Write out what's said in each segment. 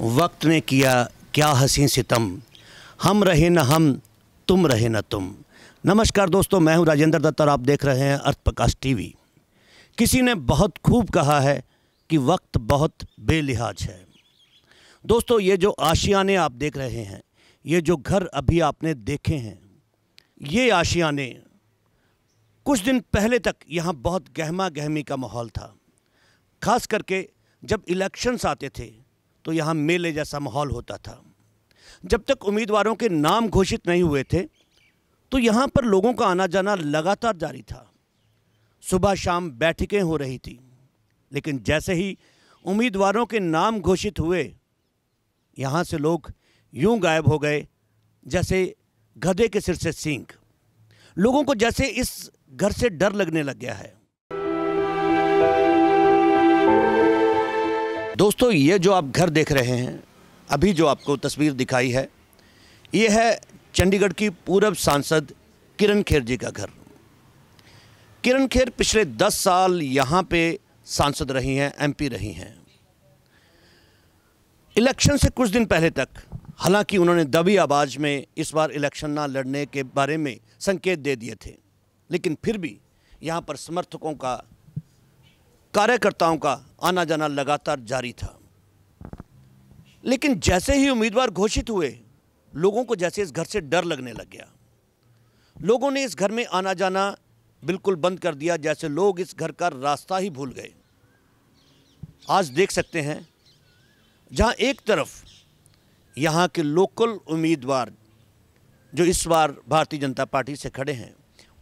वक्त ने किया क्या हसीन सितम हम रहे न हम तुम रहे न तुम नमस्कार दोस्तों मैं हूं राजेंद्र दत्त और आप देख रहे हैं अर्थ प्रकाश टीवी किसी ने बहुत खूब कहा है कि वक्त बहुत बेलिहाज है दोस्तों ये जो आशियाने आप देख रहे हैं ये जो घर अभी आपने देखे हैं ये आशियाने कुछ दिन पहले तक यहाँ बहुत गहमा गहमी का माहौल था खास करके जब इलेक्शंस आते थे तो यहाँ मेले जैसा माहौल होता था जब तक उम्मीदवारों के नाम घोषित नहीं हुए थे तो यहाँ पर लोगों का आना जाना लगातार जारी था सुबह शाम बैठकें हो रही थी लेकिन जैसे ही उम्मीदवारों के नाम घोषित हुए यहाँ से लोग यूं गायब हो गए जैसे गधे के सिर से सींग लोगों को जैसे इस घर से डर लगने लग गया है दोस्तों ये जो आप घर देख रहे हैं अभी जो आपको तस्वीर दिखाई है ये है चंडीगढ़ की पूर्व सांसद किरण खेर जी का घर किरण खेर पिछले दस साल यहाँ पे सांसद रही हैं एमपी रही हैं इलेक्शन से कुछ दिन पहले तक हालांकि उन्होंने दबी आवाज़ में इस बार इलेक्शन ना लड़ने के बारे में संकेत दे दिए थे लेकिन फिर भी यहाँ पर समर्थकों का कार्यकर्ताओं का आना जाना लगातार जारी था लेकिन जैसे ही उम्मीदवार घोषित हुए लोगों को जैसे इस घर से डर लगने लग गया लोगों ने इस घर में आना जाना बिल्कुल बंद कर दिया जैसे लोग इस घर का रास्ता ही भूल गए आज देख सकते हैं जहां एक तरफ यहां के लोकल उम्मीदवार जो इस बार भारतीय जनता पार्टी से खड़े हैं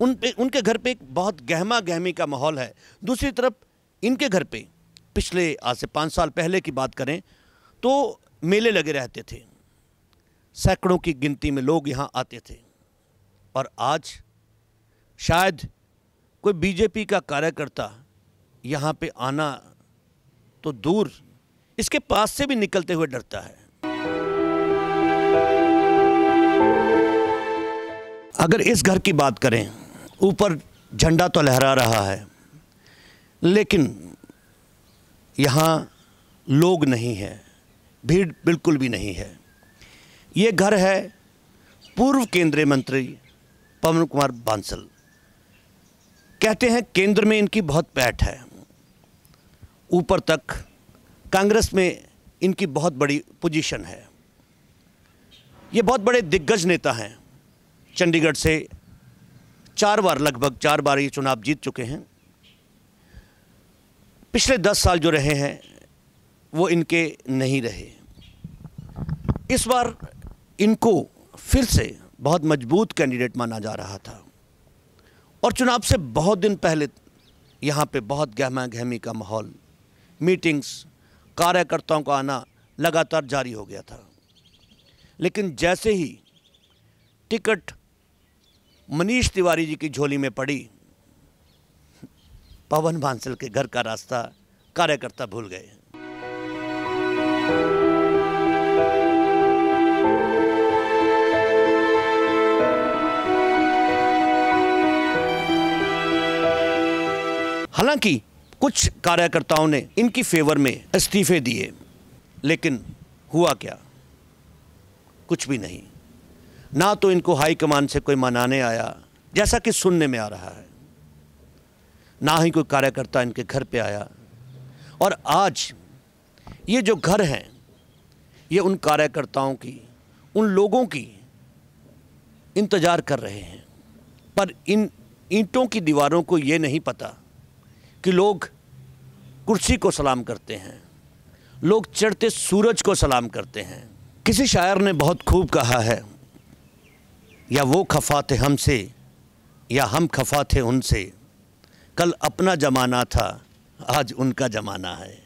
उन पे उनके घर पे एक बहुत गहमा गहमी का माहौल है दूसरी तरफ इनके घर पे पिछले आज से पाँच साल पहले की बात करें तो मेले लगे रहते थे सैकड़ों की गिनती में लोग यहाँ आते थे और आज शायद कोई बीजेपी का कार्यकर्ता यहाँ पे आना तो दूर इसके पास से भी निकलते हुए डरता है अगर इस घर की बात करें ऊपर झंडा तो लहरा रहा है लेकिन यहाँ लोग नहीं हैं भीड़ बिल्कुल भी नहीं है ये घर है पूर्व केंद्रीय मंत्री पवन कुमार बांसल कहते हैं केंद्र में इनकी बहुत पैठ है ऊपर तक कांग्रेस में इनकी बहुत बड़ी पोजीशन है ये बहुत बड़े दिग्गज नेता हैं चंडीगढ़ से चार बार लगभग चार बार ये चुनाव जीत चुके हैं पिछले दस साल जो रहे हैं वो इनके नहीं रहे इस बार इनको फिर से बहुत मजबूत कैंडिडेट माना जा रहा था और चुनाव से बहुत दिन पहले यहाँ पे बहुत गहमा गहमी का माहौल मीटिंग्स कार्यकर्ताओं का आना लगातार जारी हो गया था लेकिन जैसे ही टिकट मनीष तिवारी जी की झोली में पड़ी पवन भांसल के घर का रास्ता कार्यकर्ता भूल गए हैं हालांकि कुछ कार्यकर्ताओं ने इनकी फेवर में इस्तीफे दिए लेकिन हुआ क्या कुछ भी नहीं ना तो इनको हाईकमान से कोई मनाने आया जैसा कि सुनने में आ रहा है ना ही कोई कार्यकर्ता इनके घर पे आया और आज ये जो घर हैं ये उन कार्यकर्ताओं की उन लोगों की इंतज़ार कर रहे हैं पर इन ईंटों की दीवारों को ये नहीं पता कि लोग कुर्सी को सलाम करते हैं लोग चढ़ते सूरज को सलाम करते हैं किसी शायर ने बहुत खूब कहा है या वो खफा थे हमसे या हम खफा थे उनसे कल अपना ज़माना था आज उनका ज़माना है